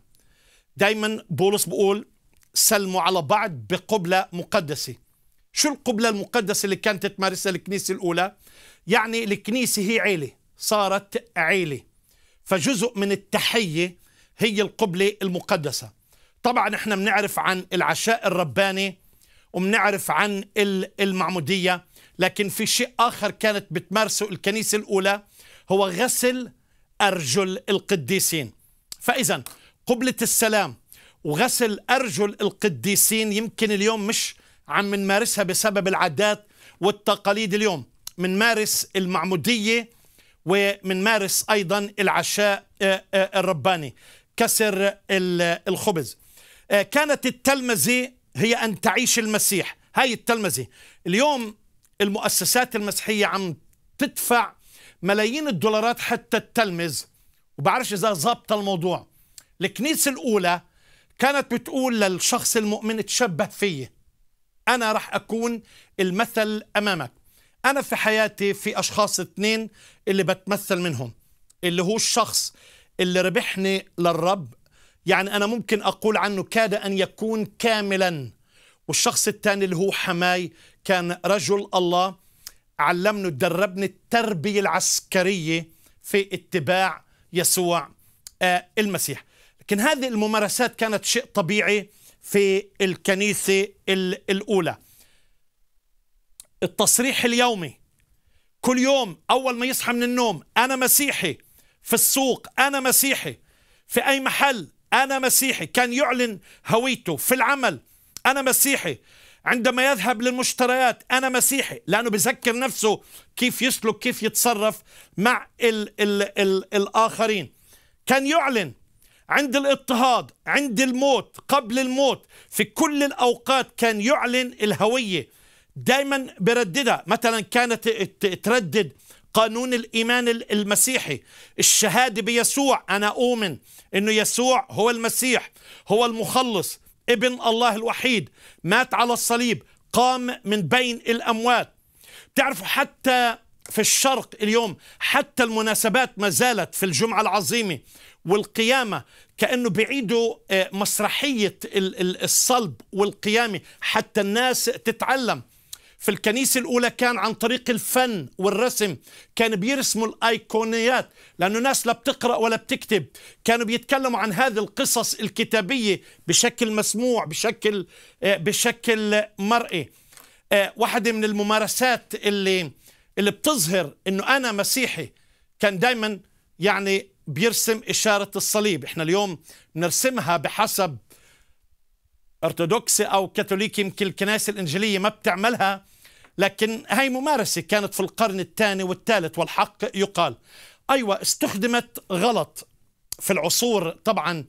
دايما بولس بقول سلموا على بعض بقبلة مقدسة شو القبلة المقدسة اللي كانت تمارسها الكنيسة الأولى يعني الكنيسة هي عيلة صارت عيلة فجزء من التحية هي القبلة المقدسة طبعا احنا بنعرف عن العشاء الرباني وبنعرف عن المعمودية لكن في شيء آخر كانت بتمارسه الكنيسة الأولى هو غسل أرجل القديسين فإذا قبلة السلام وغسل أرجل القديسين يمكن اليوم مش عم نمارسها بسبب العادات والتقاليد اليوم مارس المعمودية مارس أيضا العشاء آه، آه، الرباني كسر الخبز آه، كانت التلمذة هي أن تعيش المسيح هاي التلمذة اليوم المؤسسات المسيحية عم تدفع ملايين الدولارات حتى التلمز وبعرفش إذا ظابطة الموضوع الكنيسة الأولى كانت بتقول للشخص المؤمن تشبه فيه أنا رح أكون المثل أمامك أنا في حياتي في أشخاص اثنين اللي بتمثل منهم اللي هو الشخص اللي ربحني للرب يعني أنا ممكن أقول عنه كاد أن يكون كاملا والشخص الثاني اللي هو حماي كان رجل الله علمني دربني التربية العسكرية في اتباع يسوع آه، المسيح لكن هذه الممارسات كانت شيء طبيعي في الكنيسة الأولى التصريح اليومي كل يوم أول ما يصحى من النوم أنا مسيحي في السوق أنا مسيحي في أي محل أنا مسيحي كان يعلن هويته في العمل أنا مسيحي عندما يذهب للمشتريات أنا مسيحي لأنه بذكر نفسه كيف يسلك كيف يتصرف مع الـ الـ الـ الآخرين كان يعلن عند الاضطهاد عند الموت قبل الموت في كل الأوقات كان يعلن الهوية دايما برددها مثلا كانت تردد قانون الإيمان المسيحي الشهادة بيسوع أنا أؤمن أنه يسوع هو المسيح هو المخلص ابن الله الوحيد مات على الصليب قام من بين الأموات تعرفوا حتى في الشرق اليوم حتى المناسبات ما زالت في الجمعة العظيمة والقيامة كأنه بيعيدوا آه، مسرحية الصلب والقيامة حتى الناس تتعلم في الكنيسة الأولى كان عن طريق الفن والرسم كانوا بيرسموا الأيقونيات لأنه الناس لا بتقرأ ولا بتكتب كانوا بيتكلموا عن هذه القصص الكتابية بشكل مسموع بشكل آه، بشكل مرئي آه، واحدة من الممارسات اللي اللي بتظهر انه انا مسيحي كان دائما يعني بيرسم إشارة الصليب إحنا اليوم نرسمها بحسب أرثوذكسي أو كاثوليكي يمكن الكنائس الإنجيلية ما بتعملها لكن هاي ممارسة كانت في القرن الثاني والثالث والحق يقال أيوة استخدمت غلط في العصور طبعا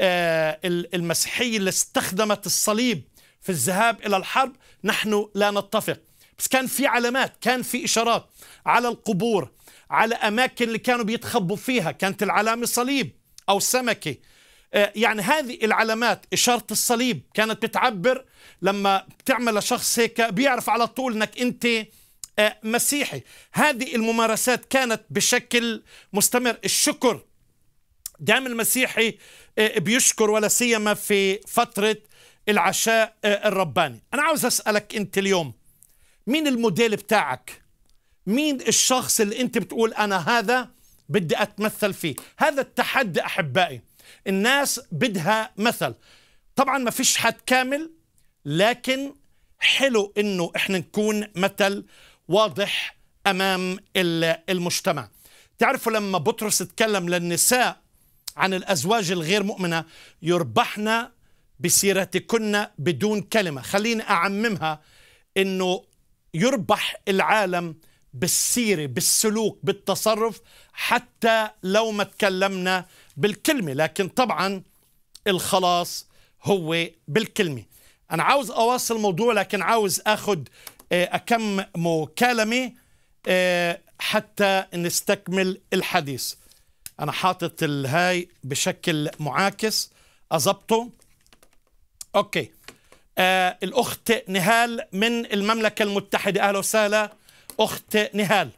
آه، المسيحية اللي استخدمت الصليب في الذهاب إلى الحرب نحن لا نتفق بس كان في علامات كان في إشارات على القبور على أماكن اللي كانوا بيتخبوا فيها كانت العلامة صليب أو سمكة آه، يعني هذه العلامات إشارة الصليب كانت بتعبر لما بتعمل لشخص هيك بيعرف على طول أنك أنت آه، مسيحي هذه الممارسات كانت بشكل مستمر الشكر دائما المسيحي آه، بيشكر ولا سيما في فترة العشاء الرباني أنا عاوز أسألك أنت اليوم مين الموديل بتاعك مين الشخص اللي انت بتقول انا هذا بدي اتمثل فيه هذا التحدي احبائي الناس بدها مثل طبعا ما فيش حد كامل لكن حلو انه احنا نكون مثل واضح امام المجتمع تعرفوا لما بطرس اتكلم للنساء عن الازواج الغير مؤمنه يربحنا بسيرتكن بدون كلمه خليني اعممها انه يربح العالم بالسيره بالسلوك بالتصرف حتى لو ما تكلمنا بالكلمه لكن طبعا الخلاص هو بالكلمه انا عاوز اواصل الموضوع لكن عاوز اخذ آه، اكم مكالمه آه، حتى نستكمل الحديث انا حاطط الهاي بشكل معاكس اظبطه اوكي آه، الأخت نهال من المملكة المتحدة أهلا وسهلا أخت نهال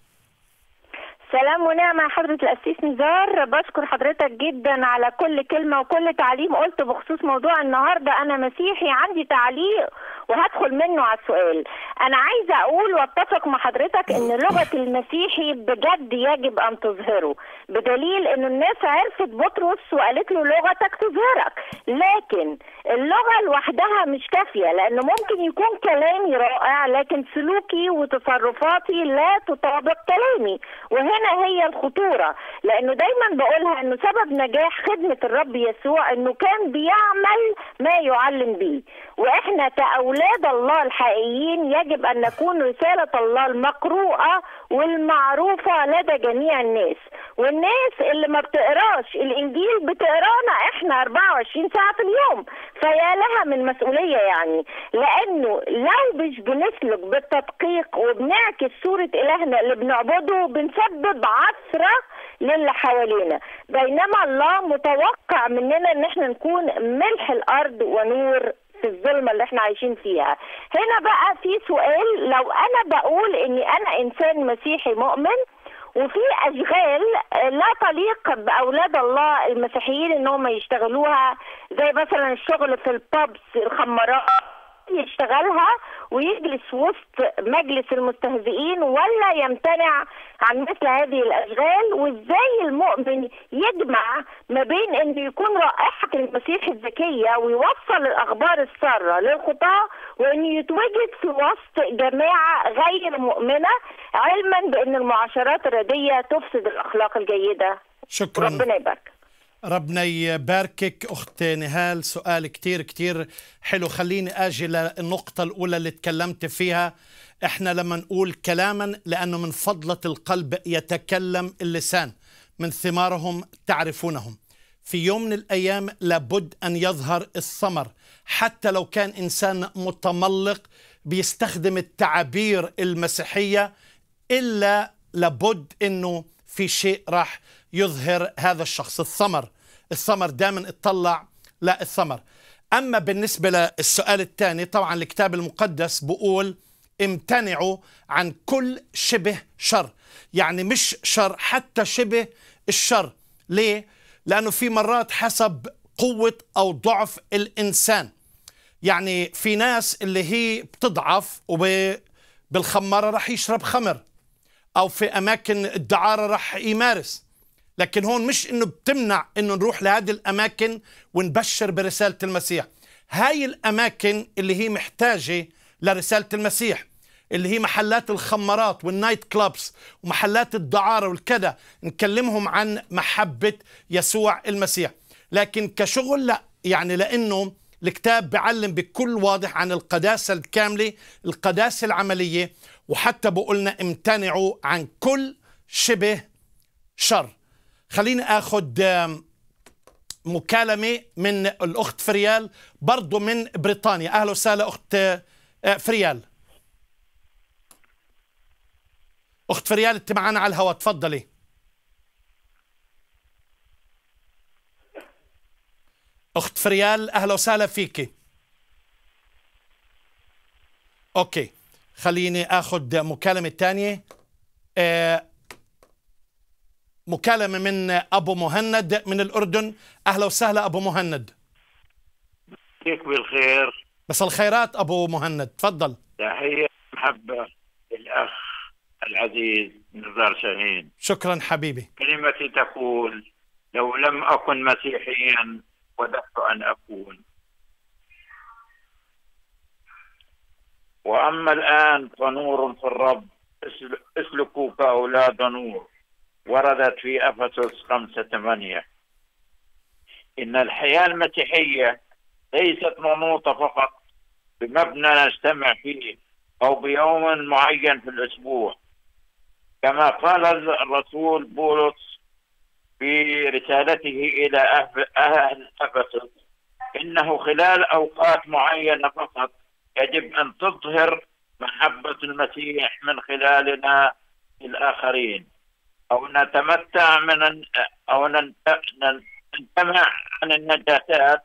سلام ونعمة حضرة الأسيس نزار بشكر حضرتك جدا على كل كلمة وكل تعليم قلت بخصوص موضوع النهاردة أنا مسيحي عندي تعليق وهدخل منه على السؤال انا عايزه اقول واتفق مع حضرتك ان لغه المسيحي بجد يجب ان تظهره بدليل ان الناس عرفت بطرس وقالت له لغتك تظهرك لكن اللغه لوحدها مش كافيه لان ممكن يكون كلامي رائع لكن سلوكي وتصرفاتي لا تطابق كلامي وهنا هي الخطوره لانه دايما بقولها انه سبب نجاح خدمه الرب يسوع انه كان بيعمل ما يعلم به واحنا كاولاد اولاد الله الحقيقيين يجب ان نكون رساله الله المقروءه والمعروفه لدى جميع الناس والناس اللي ما بتقراش الانجيل بتقرانا احنا 24 ساعه في اليوم فيا لها من مسؤوليه يعني لانه لو مش بنسلك بالتدقيق وبنعكس صوره الهنا اللي بنعبده بنسبب عثره للي حوالينا بينما الله متوقع مننا ان احنا نكون ملح الارض ونور في الظلمه اللي احنا عايشين فيها هنا بقى في سؤال لو انا بقول اني انا انسان مسيحي مؤمن وفي اشغال لا تليق باولاد الله المسيحيين ان هم يشتغلوها زي مثلا الشغل في البابس الخمارات يشتغلها ويجلس وسط مجلس المستهزئين ولا يمتنع عن مثل هذه الاشغال وازاي المؤمن يجمع ما بين انه يكون رائحه المسيح الذكيه ويوصل الاخبار الساره للخطاه وانه يتواجد في وسط جماعه غير مؤمنه علما بان المعاشرات الرديه تفسد الاخلاق الجيده شكرا ربنا يبارك ربنا يباركك أخت نهال سؤال كتير كتير حلو خليني أجي للنقطة الأولى اللي تكلمت فيها إحنا لما نقول كلاما لأنه من فضلة القلب يتكلم اللسان من ثمارهم تعرفونهم في يوم من الأيام لابد أن يظهر الثمر حتى لو كان إنسان متملق بيستخدم التعابير المسيحية إلا لابد أنه في شيء راح يظهر هذا الشخص الثمر الثمر دائما اطلع لا الثمر أما بالنسبة للسؤال الثاني طبعا الكتاب المقدس بقول امتنعوا عن كل شبه شر يعني مش شر حتى شبه الشر ليه؟ لأنه في مرات حسب قوة أو ضعف الإنسان يعني في ناس اللي هي بتضعف وبالخمارة رح يشرب خمر او في اماكن الدعاره راح يمارس لكن هون مش انه بتمنع انه نروح لهذه الاماكن ونبشر برساله المسيح هاي الاماكن اللي هي محتاجه لرساله المسيح اللي هي محلات الخمارات والنايت كلابس ومحلات الدعاره والكذا نكلمهم عن محبه يسوع المسيح لكن كشغل لا يعني لانه الكتاب بعلم بكل واضح عن القداسه الكامله القداسه العمليه وحتى بقولنا امتنعوا عن كل شبه شر خليني اخد مكالمة من الأخت فريال برضو من بريطانيا أهلا وسهلا أخت آه، فريال أخت فريال أنت معنا على الهواء تفضلي أخت فريال أهلا وسهلا فيكي أوكي خليني اخذ مكالمه ثانيه آه، مكالمه من ابو مهند من الاردن اهلا وسهلا ابو مهند كيف بالخير بس الخيرات ابو مهند تفضل تحيه محبه للاخ العزيز نزار شاهين شكرا حبيبي كلمتي تقول لو لم اكن مسيحيا وددت ان اكون وأما الآن فنور في الرب اسلكوا كأولاد نور وردت في أفسس خمسة ثمانية إن الحياة المسيحية ليست منوطة فقط بمبنى نجتمع فيه أو بيوم معين في الأسبوع كما قال الرسول بولس في رسالته إلى أهل أفسس إنه خلال أوقات معينة فقط يجب أن تظهر محبة المسيح من خلالنا الآخرين أو نتمتع من أو ننتمع عن النجاسات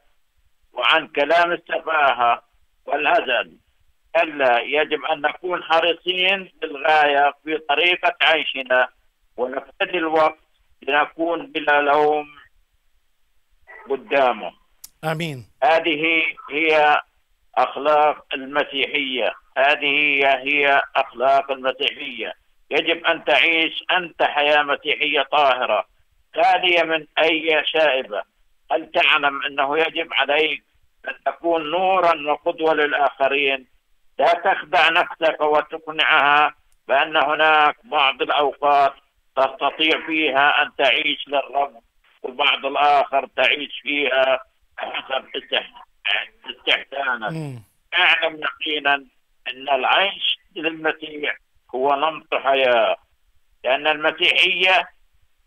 وعن كلام السفاهة والهزل ألا يجب أن نكون حريصين للغاية في طريقة عيشنا ونبتدي الوقت لنكون بلا لوم قدامه آمين هذه هي اخلاق المسيحيه هذه هي اخلاق المسيحيه يجب ان تعيش انت حياه مسيحيه طاهره خاليه من اي شائبه هل تعلم انه يجب عليك ان تكون نورا وقدوه للاخرين لا تخدع نفسك وتقنعها بان هناك بعض الاوقات تستطيع فيها ان تعيش للرب والبعض الاخر تعيش فيها حسب استحسانك استحسانا اعلم يقينا ان العيش للمسيح هو نمط حياه لان المسيحيه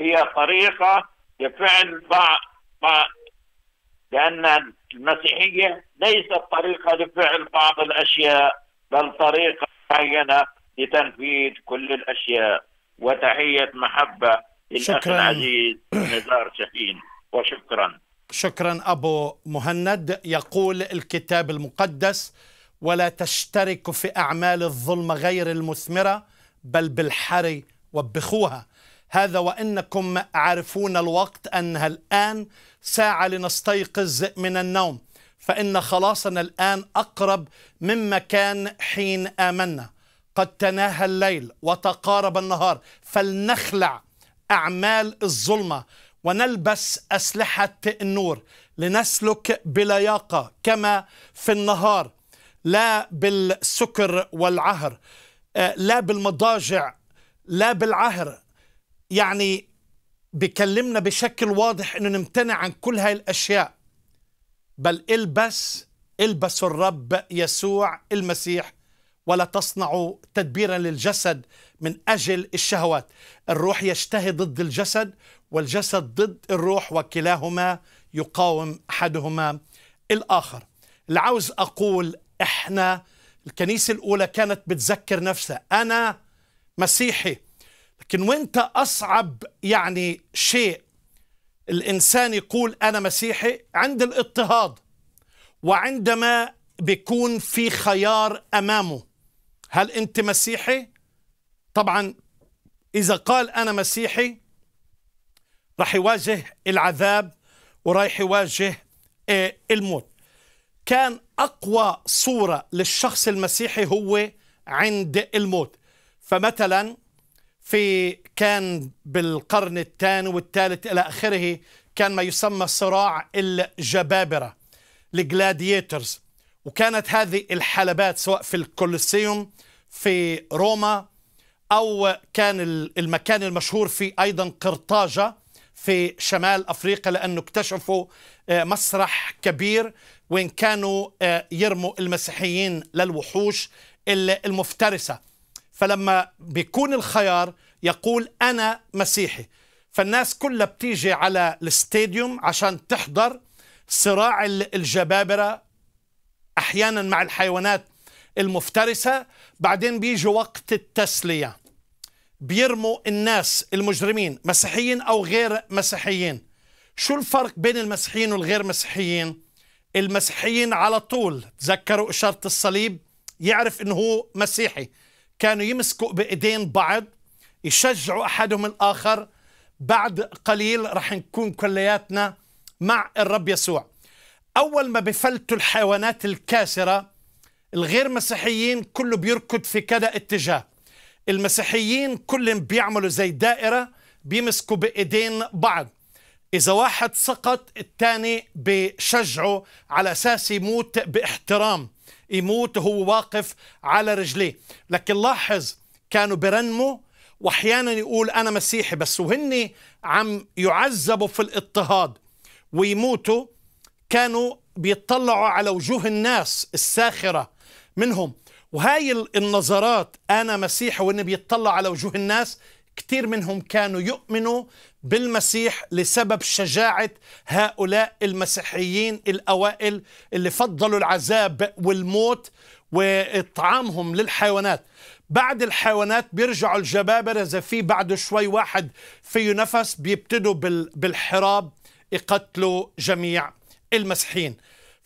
هي طريقه لفعل بعض لان المسيحيه ليست طريقه لفعل بعض الاشياء بل طريقه معينه لتنفيذ كل الاشياء وتحيه محبه للاخ العزيز نزار شاهين وشكرا شكرا أبو مهند يقول الكتاب المقدس ولا تشترك في أعمال الظلم غير المثمرة بل بالحري وبخوها هذا وإنكم عارفون الوقت أنها الآن ساعة لنستيقظ من النوم فإن خلاصنا الآن أقرب مما كان حين آمنا قد تناهى الليل وتقارب النهار فلنخلع أعمال الظلمة ونلبس أسلحة النور لنسلك بلياقة كما في النهار لا بالسكر والعهر آه، لا بالمضاجع لا بالعهر يعني بكلمنا بشكل واضح انه نمتنع عن كل هاي الاشياء بل البس البسوا الرب يسوع المسيح ولا تصنعوا تدبيرا للجسد من أجل الشهوات الروح يشتهي ضد الجسد والجسد ضد الروح وكلاهما يقاوم أحدهما الآخر عاوز أقول إحنا الكنيسة الأولى كانت بتذكر نفسها أنا مسيحي لكن وانت أصعب يعني شيء الإنسان يقول أنا مسيحي عند الاضطهاد وعندما بيكون في خيار أمامه هل أنت مسيحي طبعا إذا قال أنا مسيحي راح يواجه العذاب ورايح يواجه آه، الموت كان أقوى صورة للشخص المسيحي هو عند الموت فمثلا في كان بالقرن الثاني والثالث إلى آخره كان ما يسمى صراع الجبابرة الجلاديترز وكانت هذه الحلبات سواء في الكولوسيوم في روما أو كان المكان المشهور فيه أيضا قرطاجة في شمال أفريقيا لأنه اكتشفوا آه، مسرح كبير وين كانوا آه، يرموا المسيحيين للوحوش المفترسة فلما بيكون الخيار يقول أنا مسيحي فالناس كلها بتيجي على الاستاديوم عشان تحضر صراع الجبابرة أحيانا مع الحيوانات المفترسة بعدين بيجي وقت التسلية بيرموا الناس المجرمين مسيحيين أو غير مسيحيين شو الفرق بين المسيحيين والغير مسيحيين المسيحيين على طول تذكروا إشارة الصليب يعرف إنه هو مسيحي كانوا يمسكوا بإيدين بعض يشجعوا أحدهم الآخر بعد قليل رح نكون كلياتنا مع الرب يسوع أول ما بفلتوا الحيوانات الكاسرة الغير مسيحيين كله بيركض في كذا اتجاه المسيحيين كلهم بيعملوا زي دائرة بيمسكوا بإيدين بعض إذا واحد سقط الثاني بشجعه على أساس يموت باحترام يموت هو واقف على رجليه لكن لاحظ كانوا برنموا واحيانا يقول انا مسيحي بس وهن عم يعذبوا في الاضطهاد ويموتوا كانوا بيطلعوا على وجوه الناس الساخره منهم وهاي النظرات أنا مسيح وانه بيطلع على وجوه الناس كثير منهم كانوا يؤمنوا بالمسيح لسبب شجاعة هؤلاء المسيحيين الأوائل اللي فضلوا العذاب والموت وإطعامهم للحيوانات بعد الحيوانات بيرجعوا الجبابرة إذا في بعد شوي واحد فيه نفس بيبتدوا بالحراب يقتلوا جميع المسيحيين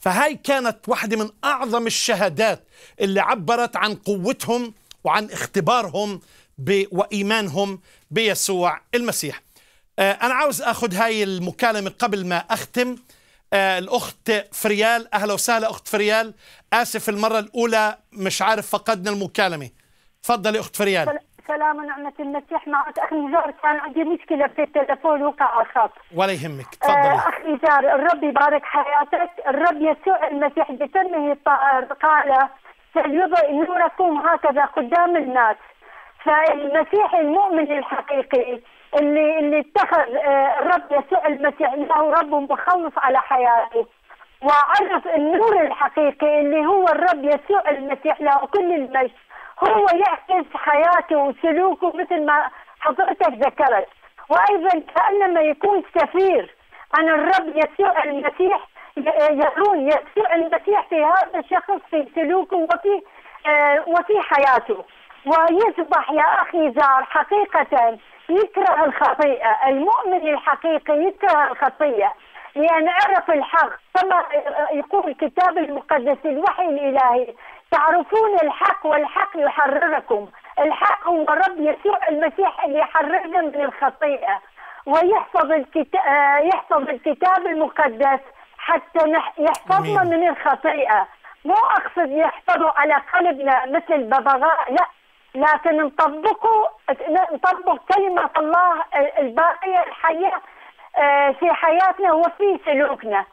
فهاي كانت واحدة من أعظم الشهادات اللي عبرت عن قوتهم وعن اختبارهم وإيمانهم بيسوع المسيح آه، أنا عاوز أخذ هاي المكالمة قبل ما أختم آه، الأخت فريال أهلا وسهلا أخت فريال آسف المرة الأولى مش عارف فقدنا المكالمة تفضلي أخت فريال سلام ونعمة المسيح معك أخي نزار كان عندي مشكلة في التلفون وقع الخط ولا يهمك تفضلي آه أخي نزار الرب يبارك حياتك الرب يسوع المسيح بسمه قال فليضئ نوركم هكذا قدام الناس فالمسيح المؤمن الحقيقي اللي اللي اتخذ آه، الرب يسوع المسيح انه رب مخلص على حياته وعرف النور الحقيقي اللي هو الرب يسوع المسيح له كل المجد هو يعكس حياته وسلوكه مثل ما حضرتك ذكرت وايضا كانما يكون سفير عن الرب يسوع المسيح يرون يسوع المسيح في هذا الشخص في سلوكه وفي آه، وفي حياته ويصبح يا اخي زار حقيقه يكره الخطيئه المؤمن الحقيقي يكره الخطيه لان عرف الحق كما يقول الكتاب المقدس الوحي الالهي تعرفون الحق والحق يحرركم الحق هو الرب يسوع المسيح اللي يحررنا من الخطيئة ويحفظ الكتاب آه، يحفظ الكتاب المقدس حتى يحفظنا من الخطيئة مو أقصد يحفظه على قلبنا مثل الببغاء لا لكن نطبقه نطبق كلمة الله آه، الباقية الحية آه، في حياتنا وفي سلوكنا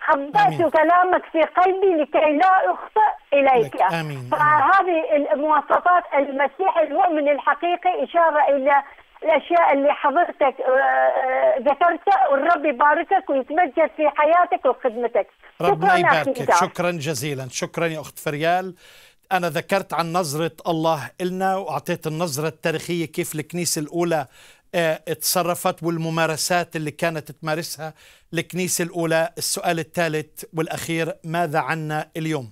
حضرت كلامك في قلبي لكي لا اخطئ اليك آمين. فهذه المواصفات المسيح المؤمن الحقيقي اشاره الى الاشياء اللي حضرتك آه، آه، ذكرتها والرب يباركك ويتمجد في حياتك وخدمتك ربنا يباركك شكرا جزيلا شكرا يا اخت فريال أنا ذكرت عن نظرة الله إلنا وأعطيت النظرة التاريخية كيف الكنيسة الأولى آه، اتصرفت والممارسات اللي كانت تمارسها الكنيسة الأولى السؤال الثالث والأخير ماذا عنا اليوم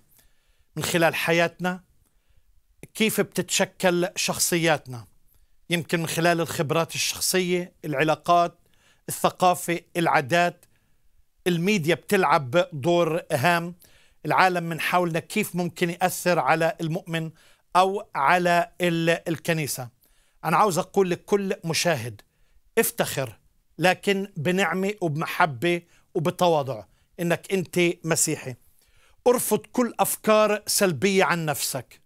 من خلال حياتنا كيف بتتشكل شخصياتنا يمكن من خلال الخبرات الشخصية العلاقات الثقافة العادات الميديا بتلعب دور هام العالم من حولنا كيف ممكن يأثر على المؤمن أو على الكنيسة أنا عاوز أقول لكل مشاهد افتخر لكن بنعمة وبمحبة وبتواضع إنك أنت مسيحي ارفض كل أفكار سلبية عن نفسك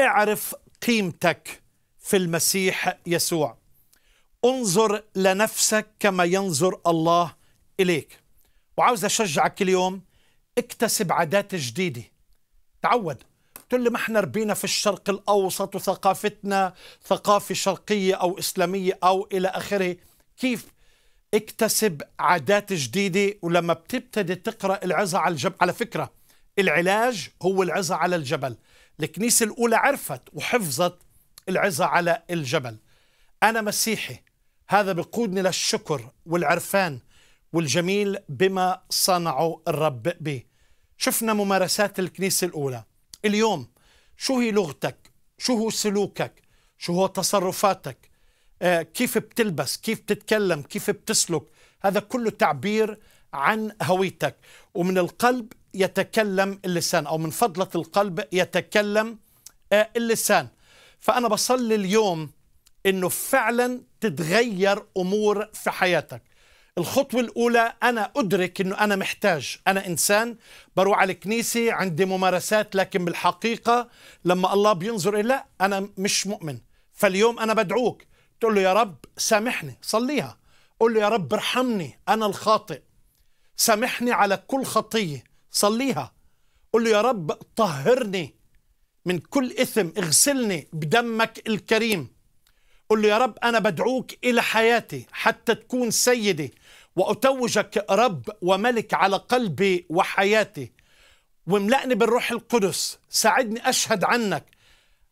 اعرف قيمتك في المسيح يسوع انظر لنفسك كما ينظر الله إليك وعاوز أشجعك اليوم اكتسب عادات جديدة تعود قلت له ما احنا ربينا في الشرق الأوسط وثقافتنا ثقافة شرقية أو إسلامية أو إلى آخره كيف اكتسب عادات جديدة ولما بتبتدي تقرأ العزه على الجبل على فكرة العلاج هو العزه على الجبل الكنيسة الأولى عرفت وحفظت العزه على الجبل أنا مسيحي هذا بقودني للشكر والعرفان والجميل بما صنعوا الرب به شفنا ممارسات الكنيسة الأولى اليوم شو هي لغتك شو هو سلوكك شو هو تصرفاتك آه كيف بتلبس كيف بتتكلم كيف بتسلك هذا كله تعبير عن هويتك ومن القلب يتكلم اللسان أو من فضلة القلب يتكلم آه اللسان فأنا بصلي اليوم أنه فعلا تتغير أمور في حياتك الخطوة الأولى أنا أدرك أنه أنا محتاج أنا إنسان بروح على الكنيسة عندي ممارسات لكن بالحقيقة لما الله بينظر إلي لا أنا مش مؤمن فاليوم أنا بدعوك تقول له يا رب سامحني صليها قول له يا رب ارحمني أنا الخاطئ سامحني على كل خطية صليها قول له يا رب طهرني من كل إثم اغسلني بدمك الكريم قل له يا رب أنا بدعوك إلى حياتي حتى تكون سيدي وأتوجك رب وملك على قلبي وحياتي واملأني بالروح القدس ساعدني أشهد عنك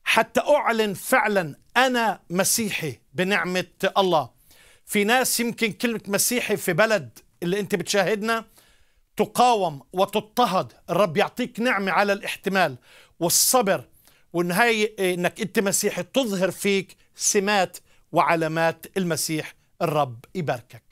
حتى أعلن فعلا أنا مسيحي بنعمة الله في ناس يمكن كلمة مسيحي في بلد اللي أنت بتشاهدنا تقاوم وتضطهد الرب يعطيك نعمة على الاحتمال والصبر وان انك انت مسيحي تظهر فيك سمات وعلامات المسيح الرب يباركك